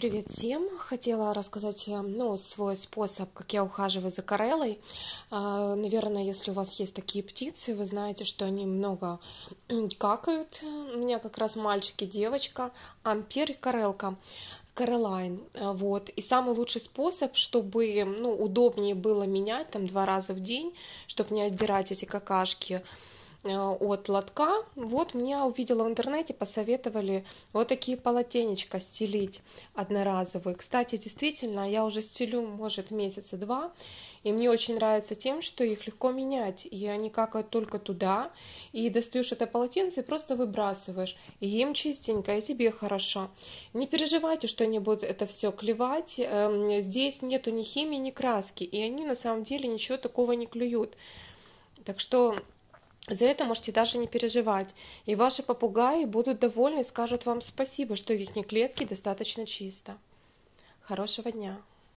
Привет всем! Хотела рассказать э, ну, свой способ, как я ухаживаю за карелой. А, наверное, если у вас есть такие птицы, вы знаете, что они много какают. У меня как раз мальчик и девочка, ампер и карелка, Каролайн. А, вот. И самый лучший способ, чтобы ну, удобнее было менять там два раза в день, чтобы не отдирать эти какашки, Э, от лотка. Вот меня увидела в интернете, посоветовали вот такие полотенечка стелить одноразовые. Кстати, действительно, я уже стелю, может, месяца два. И мне очень нравится тем, что их легко менять. И они какают только туда. И достаешь это полотенце и просто выбрасываешь. И им чистенько, и тебе хорошо. Не переживайте, что они будут это все клевать. Эм, здесь нету ни химии, ни краски. И они на самом деле ничего такого не клюют. Так что за это можете даже не переживать. И ваши попугаи будут довольны и скажут вам спасибо, что в их клетке достаточно чисто. Хорошего дня!